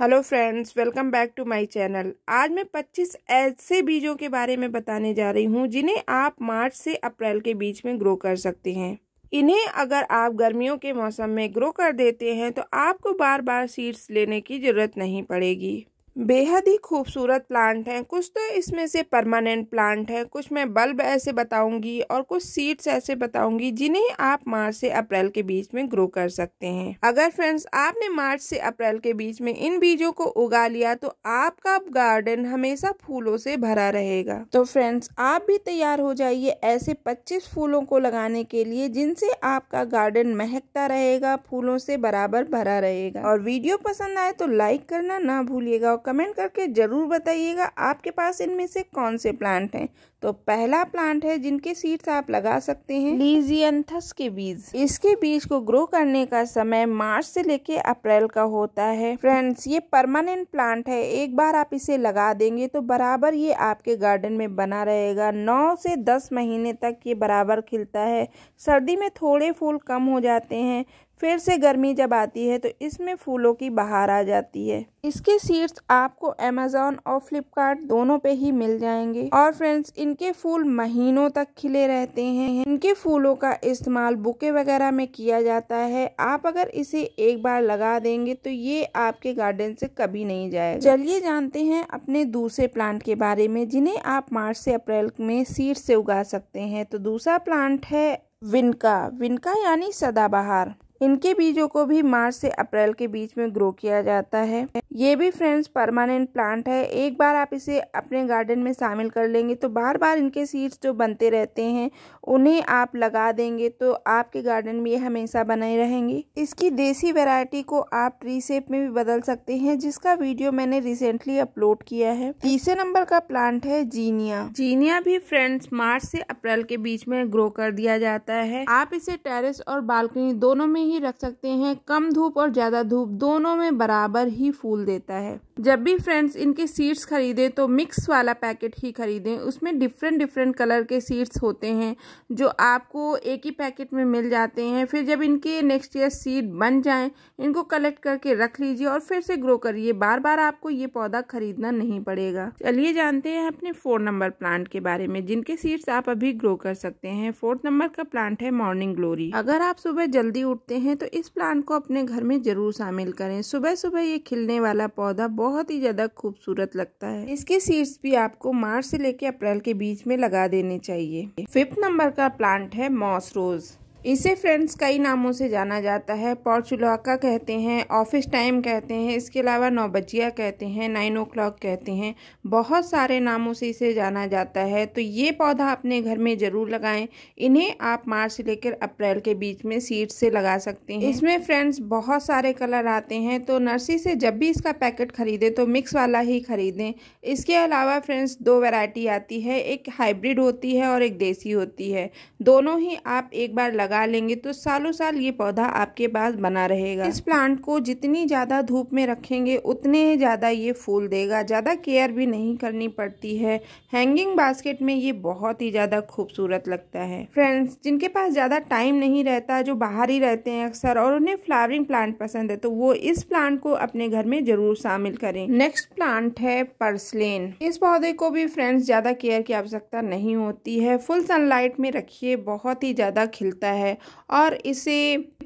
Hello friends welcome back to my channel आज मैं 25 ऐसे बीजों के बारे में बताने जा रही हूँ जिन्हें आप मार्च से अप्रैल के बीच में ग्रो कर सकते हैं इन्हें अगर आप गर्मियों के मौसम में ग्रो कर देते हैं तो आपको बार बार सीड्स लेने की ज़रूरत नहीं पड़ेगी बेहद ही खूबसूरत प्लांट हैं कुछ तो इसमें से परमानेंट प्लांट हैं कुछ मैं बल्ब ऐसे बताऊंगी और कुछ सीड्स ऐसे बताऊंगी जिन्हें आप मार्च से अप्रैल के बीच में ग्रो कर सकते हैं अगर फ्रेंड्स आपने मार्च से अप्रैल के बीच में इन बीजों को उगा लिया तो आपका गार्डन हमेशा फूलों से भरा रहेगा तो फ्रेंड्स आप भी तैयार हो जाइए ऐसे पच्चीस फूलों को लगाने के लिए जिनसे आपका गार्डन महकता रहेगा फूलों से बराबर भरा रहेगा और वीडियो पसंद आए तो लाइक करना ना भूलिएगा कमेंट करके ज़रूर बताइएगा आपके पास इनमें से कौन से प्लांट हैं तो पहला प्लांट है जिनके सीड्स आप लगा सकते हैं लीजियंथस के बीज इसके बीज को ग्रो करने का समय मार्च से लेके अप्रैल का होता है फ्रेंड्स ये परमानेंट प्लांट है एक बार आप इसे लगा देंगे तो बराबर ये आपके गार्डन में बना रहेगा नौ से दस महीने तक ये बराबर खिलता है सर्दी में थोड़े फूल कम हो जाते हैं फिर से गर्मी जब आती है तो इसमें फूलों की बहार आ जाती है इसके सीड्स आपको अमेजोन और फ्लिपकार्ट दोनों पे ही मिल जाएंगे और फ्रेंड्स इनके फूल महीनों तक खिले रहते हैं इनके फूलों का इस्तेमाल बुके वगैरह में किया जाता है आप अगर इसे एक बार लगा देंगे तो ये आपके गार्डन से कभी नहीं जाएगा चलिए जानते हैं अपने दूसरे प्लांट के बारे में जिन्हें आप मार्च से अप्रैल में सीड से उगा सकते हैं तो दूसरा प्लांट है विनका विनका यानी सदाबहार इनके बीजों को भी मार्च से अप्रैल के बीच में ग्रो किया जाता है ये भी फ्रेंड्स परमानेंट प्लांट है एक बार आप इसे अपने गार्डन में शामिल कर लेंगे तो बार बार इनके सीड्स जो बनते रहते हैं उन्हें आप लगा देंगे तो आपके गार्डन में ये हमेशा बने रहेंगे इसकी देसी वेराइटी को आप ट्री सेप में भी बदल सकते हैं जिसका वीडियो मैंने रिसेंटली अपलोड किया है तीसरे नंबर का प्लांट है जीनिया जीनिया भी फ्रेंड्स मार्च से अप्रैल के बीच में ग्रो कर दिया जाता है आप इसे टेरिस और बालकनी दोनों में ही ही रख सकते हैं कम धूप और ज़्यादा धूप दोनों में बराबर ही फूल देता है जब भी फ्रेंड्स इनके सीड्स खरीदें तो मिक्स वाला पैकेट ही खरीदें उसमें डिफरेंट डिफरेंट कलर के सीड्स होते हैं जो आपको एक ही पैकेट में मिल जाते हैं फिर जब इनके नेक्स्ट ईयर सीड बन जाएं इनको कलेक्ट करके रख लीजिए और फिर से ग्रो करिए बार बार आपको ये पौधा खरीदना नहीं पड़ेगा चलिए जानते हैं अपने फोर नंबर प्लांट के बारे में जिनके सीड्स आप अभी ग्रो कर सकते हैं फोर्थ नंबर का प्लांट है मॉर्निंग ग्लोरी अगर आप सुबह जल्दी उठते लेते हैं तो इस प्लांट को अपने घर में ज़रूर शामिल करें सुबह सुबह ये खिलने वाला पौधा बहुत ही ज़्यादा खूबसूरत लगता है इसके सीड्स भी आपको मार्च से लेकर अप्रैल के बीच में लगा देने चाहिए फिफ्थ नंबर का प्लांट है मॉस रोज़ इसे फ्रेंड्स कई नामों से जाना जाता है पौचुलाका कहते हैं ऑफिस टाइम कहते हैं इसके अलावा नौ बजिया कहते हैं नाइन ओ क्लॉक कहते हैं बहुत सारे नामों से इसे जाना जाता है तो ये पौधा अपने घर में ज़रूर लगाएं इन्हें आप मार्च से लेकर अप्रैल के बीच में सीड से लगा सकते हैं इसमें फ्रेंड्स बहुत सारे कलर आते हैं तो नर्सरी से जब भी इसका पैकेट ख़रीदें तो मिक्स वाला ही ख़रीदें इसके अलावा फ्रेंड्स दो वेराइटी आती है एक हाइब्रिड होती है और एक देसी होती है दोनों ही आप एक बार लगा लगा लेंगे तो सालों साल ये पौधा आपके पास बना रहेगा इस प्लांट को जितनी ज़्यादा धूप में रखेंगे उतने ज़्यादा ये फूल देगा ज़्यादा केयर भी नहीं करनी पड़ती है हैंगिंग बास्केट में ये बहुत ही ज़्यादा खूबसूरत लगता है फ्रेंड्स जिनके पास ज़्यादा टाइम नहीं रहता जो बाहर ही रहते हैं अक्सर और उन्हें फ्लावरिंग प्लांट पसंद है तो वो इस प्लांट को अपने घर में जरूर शामिल करें नेक्स्ट प्लांट है पर्सलेन इस पौधे को भी फ्रेंड्स ज़्यादा केयर की आवश्यकता नहीं होती है फुल सनलाइट में रखिए बहुत ही ज़्यादा खिलता है है और इसे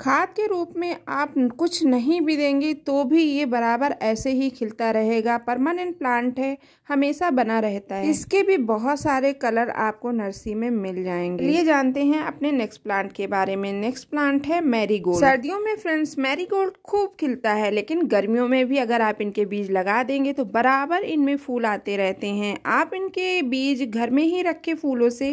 खाद के रूप में आप कुछ नहीं भी देंगे तो भी ये बराबर ऐसे ही खिलता रहेगा परमानेंट प्लांट है हमेशा बना रहता है इसके भी बहुत सारे कलर आपको नर्सरी में मिल जाएंगे ये जानते हैं अपने नेक्स्ट प्लांट के बारे में नेक्स्ट प्लांट है मैरीगोल्ड सर्दियों में फ्रेंड्स मैरीगोल्ड खूब खिलता है लेकिन गर्मियों में भी अगर आप इनके बीज लगा देंगे तो बराबर इनमें फूल आते रहते हैं आप इनके बीज घर में ही रखे फूलों से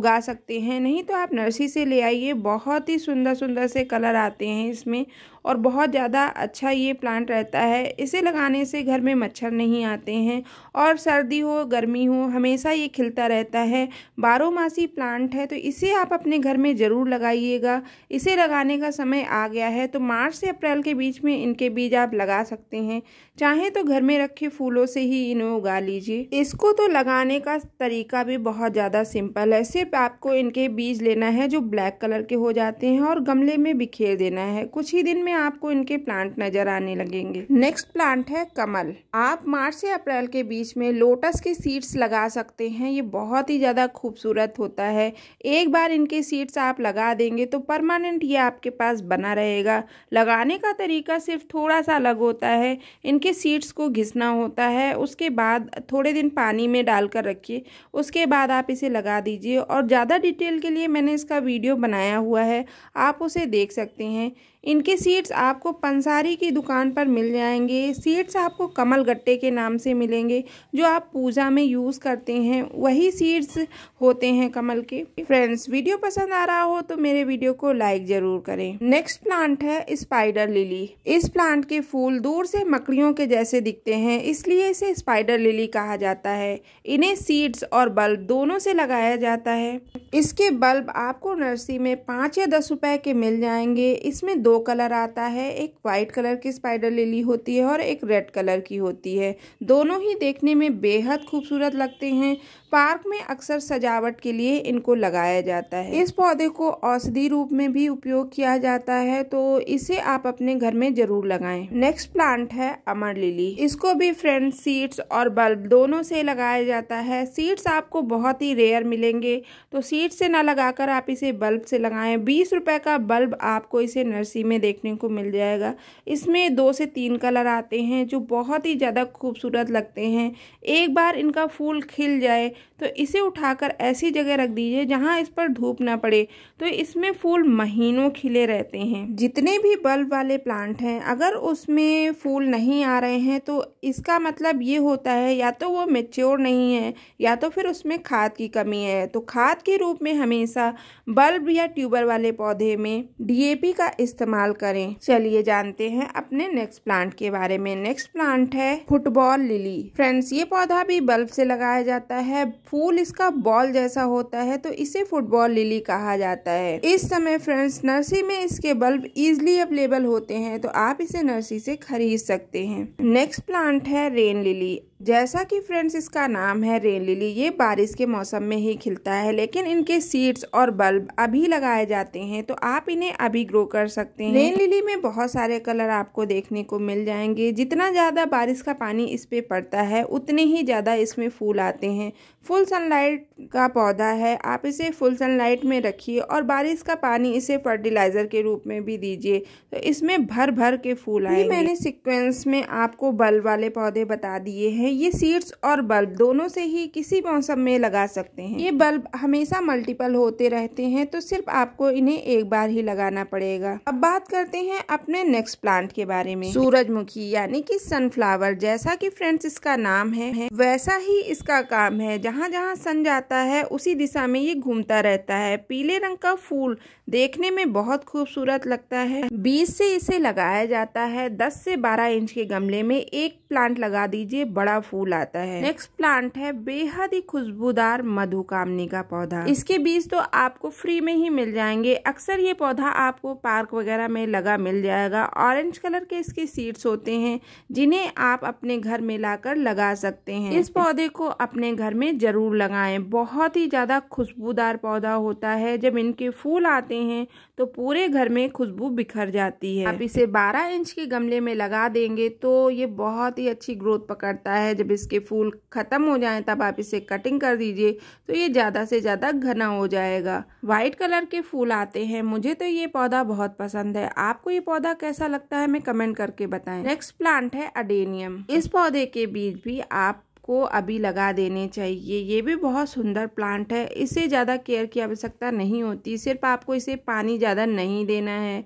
उगा सकते हैं नहीं तो आप नर्सरी से ले है ये बहुत ही सुंदर सुंदर से कलर आते हैं इसमें और बहुत ज़्यादा अच्छा ये प्लांट रहता है इसे लगाने से घर में मच्छर नहीं आते हैं और सर्दी हो गर्मी हो हमेशा ये खिलता रहता है बारो मासी प्लांट है तो इसे आप अपने घर में ज़रूर लगाइएगा इसे लगाने का समय आ गया है तो मार्च से अप्रैल के बीच में इनके बीज आप लगा सकते हैं चाहे तो घर में रखे फूलों से ही इन्हें उगा लीजिए इसको तो लगाने का तरीका भी बहुत ज़्यादा सिंपल है सिर्फ आपको इनके बीज लेना है जो ब्लैक कलर के हो जाते हैं और गमले में बिखेर देना है कुछ ही दिन में आपको इनके प्लांट नजर आने लगेंगे नेक्स्ट प्लांट है कमल आप मार्च से अप्रैल के बीच में लोटस के सीड्स लगा सकते हैं ये बहुत ही ज़्यादा खूबसूरत होता है एक बार इनके सीड्स आप लगा देंगे तो परमानेंट ये आपके पास बना रहेगा लगाने का तरीका सिर्फ थोड़ा सा अलग होता है इनके सीड्स को घिसना होता है उसके बाद थोड़े दिन पानी में डालकर रखिए उसके बाद आप इसे लगा दीजिए और ज़्यादा डिटेल के लिए मैंने इसका वीडियो बनाया हुआ है आप उसे देख सकते हैं इनके सीड्स सीड्स आपको पंसारी की दुकान पर मिल जाएंगे सीड्स आपको कमल गट्टे के नाम से मिलेंगे जो आप पूजा में यूज़ करते हैं वही सीड्स होते हैं कमल के फ्रेंड्स वीडियो पसंद आ रहा हो तो मेरे वीडियो को लाइक ज़रूर करें नेक्स्ट प्लांट है स्पाइडर लिली इस प्लांट के फूल दूर से मकड़ियों के जैसे दिखते हैं इसलिए इसे स्पाइडर लिली कहा जाता है इन्हें सीड्स और बल्ब दोनों से लगाया जाता है इसके बल्ब आपको नर्सरी में पाँच या दस रुपए के मिल जाएंगे इसमें दो कलर आते आता है एक वाइट कलर की स्पाइडर लिली होती है और एक रेड कलर की होती है दोनों ही देखने में बेहद खूबसूरत लगते हैं पार्क में अक्सर सजावट के लिए इनको लगाया जाता है इस पौधे को औषधि रूप में भी उपयोग किया जाता है तो इसे आप अपने घर में जरूर लगाएं। नेक्स्ट प्लांट है अमर लिली इसको भी फ्रेंड सीड्स और बल्ब दोनों से लगाया जाता है सीड्स आपको बहुत ही रेयर मिलेंगे तो सीड्स से ना लगाकर आप इसे बल्ब से लगाएं बीस रुपए का बल्ब आपको इसे नर्सरी में देखने को मिल जाएगा इसमें दो से तीन कलर आते हैं जो बहुत ही ज़्यादा खूबसूरत लगते हैं एक बार इनका फूल खिल जाए तो इसे उठाकर ऐसी जगह रख दीजिए जहाँ इस पर धूप ना पड़े तो इसमें फूल महीनों खिले रहते हैं जितने भी बल्ब वाले प्लांट हैं अगर उसमें फूल नहीं आ रहे हैं तो इसका मतलब ये होता है या तो वो मेच्योर नहीं है या तो फिर उसमें खाद की कमी है तो खाद के रूप में हमेशा बल्ब या ट्यूबर वाले पौधे में डी का इस्तेमाल करें चलिए जानते हैं अपने नेक्स्ट प्लांट के बारे में नेक्स्ट प्लांट है फुटबॉल लिली फ्रेंड्स ये पौधा भी बल्ब से लगाया जाता है फूल इसका बॉल जैसा होता है तो इसे फुटबॉल लिली कहा जाता है इस समय फ्रेंड्स नर्सरी में इसके बल्ब इजिली अवेलेबल होते हैं तो आप इसे नर्सरी से खरीद सकते हैं नेक्स्ट प्लांट है रेन लिली जैसा कि फ्रेंड्स इसका नाम है रेन लिली ये बारिश के मौसम में ही खिलता है लेकिन इनके सीड्स और बल्ब अभी लगाए जाते हैं तो आप इन्हें अभी ग्रो कर सकते हैं रेन लिली में बहुत सारे कलर आपको देखने को मिल जाएंगे जितना ज़्यादा बारिश का पानी इस पर पड़ता है उतने ही ज़्यादा इसमें फूल आते हैं फुल सनलाइट का पौधा है आप इसे फुल सनलाइट में रखिए और बारिश का पानी इसे फर्टिलाइज़र के रूप में भी दीजिए तो इसमें भर भर के फूल आए मैंने सीक्वेंस में आपको बल्ब वाले पौधे बता दिए हैं ये सीड्स और बल्ब दोनों से ही किसी मौसम में लगा सकते हैं ये बल्ब हमेशा मल्टीपल होते रहते हैं तो सिर्फ आपको इन्हें एक बार ही लगाना पड़ेगा अब बात करते हैं अपने नेक्स्ट प्लांट के बारे में सूरजमुखी यानी कि सनफ्लावर जैसा की फ्रेंड्स इसका नाम है वैसा ही इसका काम है जहाँ जहाँ सन जाता जाता है उसी दिशा में ये घूमता रहता है पीले रंग का फूल देखने में बहुत खूबसूरत लगता है बीज से इसे लगाया जाता है दस से बारह इंच के गमले में एक प्लांट लगा दीजिए बड़ा फूल आता है नेक्स्ट प्लांट है बेहद ही खुशबूदार मधुकामनी का पौधा इसके बीज तो आपको फ्री में ही मिल जाएंगे अक्सर ये पौधा आपको पार्क वगैरह में लगा मिल जाएगा ऑरेंज कलर के इसके सीड्स होते हैं जिन्हें आप अपने घर में लाकर लगा सकते हैं इस पौधे को अपने घर में जरूर लगाएं बहुत ही ज़्यादा खुशबूदार पौधा होता है जब इनके फूल आते हैं तो पूरे घर में खुशबू बिखर जाती है आप इसे 12 इंच के गमले में लगा देंगे तो ये बहुत ही अच्छी ग्रोथ पकड़ता है जब इसके फूल ख़त्म हो जाएं तब आप इसे कटिंग कर दीजिए तो ये ज़्यादा से ज़्यादा घना हो जाएगा वाइट कलर के फूल आते हैं मुझे तो ये पौधा बहुत पसंद है आपको ये पौधा कैसा लगता है हमें कमेंट करके बताएं नेक्स्ट प्लांट है अडेनियम इस पौधे के बीज भी आप को अभी लगा देने चाहिए ये भी बहुत सुंदर प्लांट है इसे ज़्यादा केयर की आवश्यकता नहीं होती सिर्फ आपको इसे पानी ज़्यादा नहीं देना है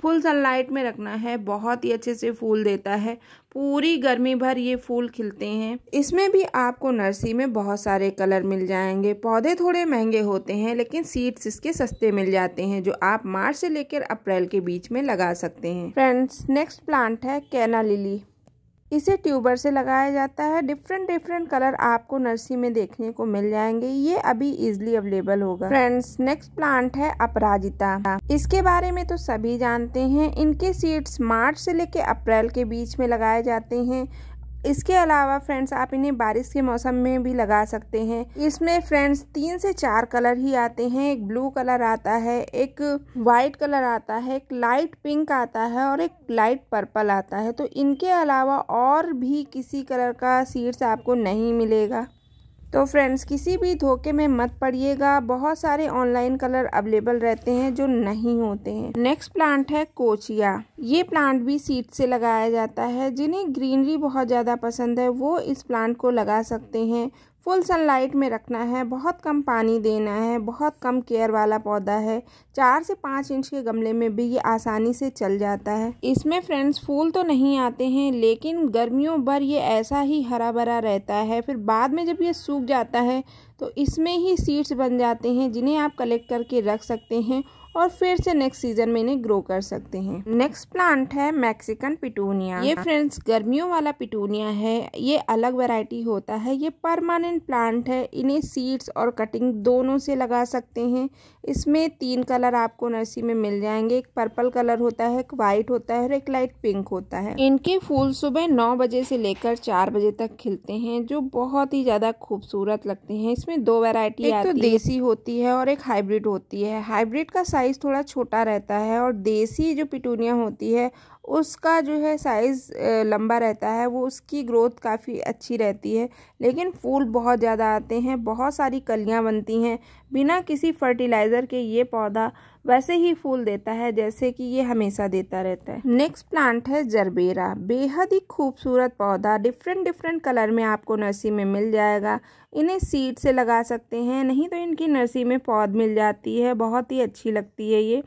फुल सनलाइट में रखना है बहुत ही अच्छे से फूल देता है पूरी गर्मी भर ये फूल खिलते हैं इसमें भी आपको नर्सरी में बहुत सारे कलर मिल जाएंगे पौधे थोड़े महंगे होते हैं लेकिन सीड्स इसके सस्ते मिल जाते हैं जो आप मार्च से लेकर अप्रैल के बीच में लगा सकते हैं फ्रेंड्स नेक्स्ट प्लांट है कैना लिली इसे ट्यूबर से लगाया जाता है डिफरेंट डिफरेंट कलर आपको नर्सरी में देखने को मिल जाएंगे ये अभी इजिली अवेलेबल होगा फ्रेंड्स नेक्स्ट प्लांट है अपराजिता इसके बारे में तो सभी जानते हैं इनके सीड्स मार्च से लेके अप्रैल के बीच में लगाए जाते हैं इसके अलावा फ्रेंड्स आप इन्हें बारिश के मौसम में भी लगा सकते हैं इसमें फ्रेंड्स तीन से चार कलर ही आते हैं एक ब्लू कलर आता है एक वाइट कलर आता है एक लाइट पिंक आता है और एक लाइट पर्पल आता है तो इनके अलावा और भी किसी कलर का सीड्स आपको नहीं मिलेगा तो फ्रेंड्स किसी भी धोखे में मत पड़िएगा बहुत सारे ऑनलाइन कलर अवेलेबल रहते हैं जो नहीं होते हैं नेक्स्ट प्लांट है कोचिया ये प्लांट भी सीड से लगाया जाता है जिन्हें ग्रीनरी बहुत ज़्यादा पसंद है वो इस प्लांट को लगा सकते हैं फुल सनलाइट में रखना है बहुत कम पानी देना है बहुत कम केयर वाला पौधा है चार से पाँच इंच के गमले में भी ये आसानी से चल जाता है इसमें फ्रेंड्स फूल तो नहीं आते हैं लेकिन गर्मियों भर ये ऐसा ही हरा भरा रहता है फिर बाद में जब ये सूख जाता है तो इसमें ही सीड्स बन जाते हैं जिन्हें आप कलेक्ट करके रख सकते हैं और फिर से नेक्स्ट सीजन में इन्हें ग्रो कर सकते हैं नेक्स्ट प्लांट है मैक्सिकन पिटूनिया ये फ्रेंड्स गर्मियों वाला पिटूनिया है ये अलग वेराइटी होता है ये परमानेंट प्लांट है इन्हें सीड्स और कटिंग दोनों से लगा सकते हैं इसमें तीन कलर आपको नर्सरी में मिल जाएंगे एक पर्पल कलर होता है एक वाइट होता है और एक लाइट पिंक होता है इनके फूल सुबह नौ बजे से लेकर चार बजे तक खिलते हैं जो बहुत ही ज्यादा खूबसूरत लगते हैं इसमें दो वेरायटी एक तो देसी होती है और एक हाइब्रिड होती है हाइब्रिड का साइज साइज़ थोड़ा छोटा रहता है और देसी जो पिटूनिया होती है उसका जो है साइज़ लंबा रहता है वो उसकी ग्रोथ काफ़ी अच्छी रहती है लेकिन फूल बहुत ज़्यादा आते हैं बहुत सारी कलियाँ बनती हैं बिना किसी फर्टिलाइज़र के ये पौधा वैसे ही फूल देता है जैसे कि ये हमेशा देता रहता है नेक्स्ट प्लांट है जरबेरा बेहद ही खूबसूरत पौधा डिफरेंट डिफरेंट कलर में आपको नर्सरी में मिल जाएगा इन्हें सीड से लगा सकते हैं नहीं तो इनकी नर्सरी में पौध मिल जाती है बहुत ही अच्छी लगती है ये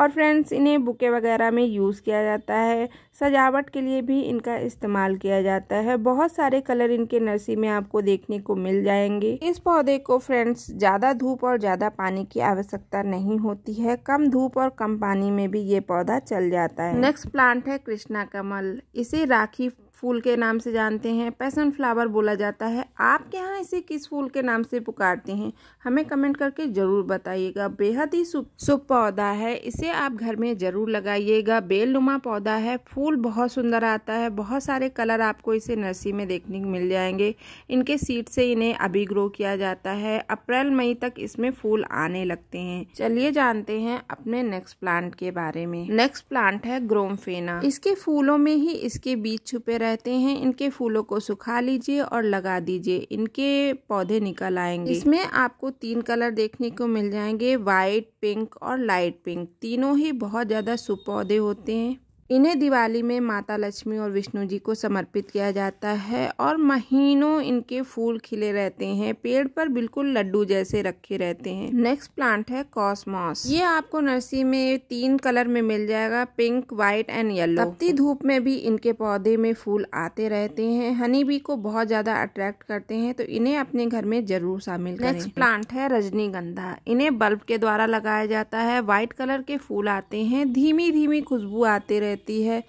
और फ्रेंड्स इन्हें बुके वगैरह में यूज़ किया जाता है सजावट के लिए भी इनका इस्तेमाल किया जाता है बहुत सारे कलर इनके नर्सरी में आपको देखने को मिल जाएंगे इस पौधे को फ्रेंड्स ज़्यादा धूप और ज़्यादा पानी की आवश्यकता नहीं होती है कम धूप और कम पानी में भी ये पौधा चल जाता है नेक्स्ट प्लांट है कृष्णा कमल इसे राखी फूल के नाम से जानते हैं पैसन फ्लावर बोला जाता है आपके यहाँ इसे किस फूल के नाम से पुकारते हैं हमें कमेंट करके ज़रूर बताइएगा बेहद ही शुभ पौधा है इसे आप घर में ज़रूर लगाइएगा बेलनुमा पौधा है फूल बहुत सुंदर आता है बहुत सारे कलर आपको इसे नर्सरी में देखने को मिल जाएंगे इनके सीड से इन्हें अभी ग्रो किया जाता है अप्रैल मई तक इसमें फूल आने लगते हैं चलिए जानते हैं अपने नेक्स्ट प्लांट के बारे में नेक्स्ट प्लांट है ग्रोमफेना इसके फूलों में ही इसके बीच छुपे रहे रहते हैं इनके फूलों को सुखा लीजिए और लगा दीजिए इनके पौधे निकल आएंगे इसमें आपको तीन कलर देखने को मिल जाएंगे वाइट पिंक और लाइट पिंक तीनों ही बहुत ज़्यादा सुपौधे होते हैं इन्हें दिवाली में माता लक्ष्मी और विष्णु जी को समर्पित किया जाता है और महीनों इनके फूल खिले रहते हैं पेड़ पर बिल्कुल लड्डू जैसे रखे रहते हैं नेक्स्ट प्लांट है कॉस्मॉस ये आपको नर्सरी में तीन कलर में मिल जाएगा पिंक व्हाइट एंड येलो तपती धूप में भी इनके पौधे में फूल आते रहते हैं हनी बी को बहुत ज्यादा अट्रैक्ट करते हैं तो इन्हें अपने घर में जरूर शामिल नेक्स्ट प्लांट है रजनीगंधा इन्हें बल्ब के द्वारा लगाया जाता है व्हाइट कलर के फूल आते हैं धीमी धीमी खुशबू आते रहते रहती है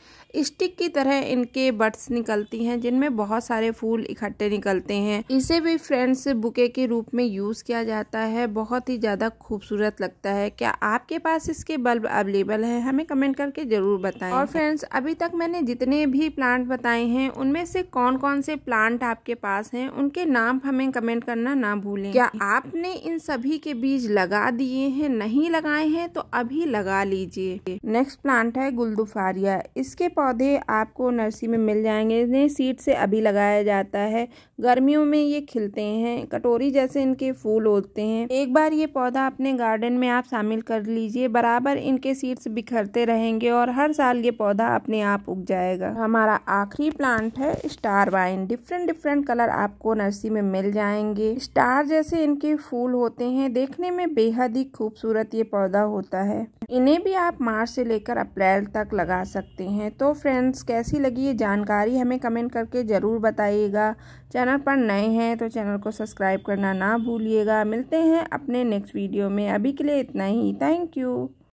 स्टिक की तरह इनके बट्स निकलती हैं जिनमें बहुत सारे फूल इकट्ठे निकलते हैं इसे भी फ्रेंड्स बुके के रूप में यूज़ किया जाता है बहुत ही ज़्यादा खूबसूरत लगता है क्या आपके पास इसके बल्ब अवेलेबल है हमें कमेंट करके ज़रूर बताएं और फ्रेंड्स अभी तक मैंने जितने भी प्लांट बताए हैं उनमें से कौन कौन से प्लांट आपके पास है उनके नाम हमें कमेंट करना ना भूलें क्या आपने इन सभी के बीज लगा दिए है नहीं लगाए हैं तो अभी लगा लीजिए नेक्स्ट प्लांट है गुलदुफारी डालिया इसके पौधे आपको नर्सरी में मिल जाएंगे इन्हें सीड से अभी लगाया जाता है गर्मियों में ये खिलते हैं कटोरी जैसे इनके फूल होते हैं एक बार ये पौधा अपने गार्डन में आप शामिल कर लीजिए बराबर इनके सीड्स बिखरते रहेंगे और हर साल ये पौधा अपने आप उग जाएगा हमारा आखिरी प्लांट है star vine different different colour आपको नर्सरी में मिल जाएंगे स्टार जैसे इनके फूल होते हैं देखने में बेहद ही खूबसूरत ये पौधा होता है इन्हें भी आप मार्च से लेकर अप्रैल तक लगा सकते हैं तो फ्रेंड्स कैसी लगी ये जानकारी हमें कमेंट करके ज़रूर बताइएगा चैनल पर नए हैं तो चैनल को सब्सक्राइब करना ना भूलिएगा मिलते हैं अपने नेक्स्ट वीडियो में अभी के लिए इतना ही थैंक यू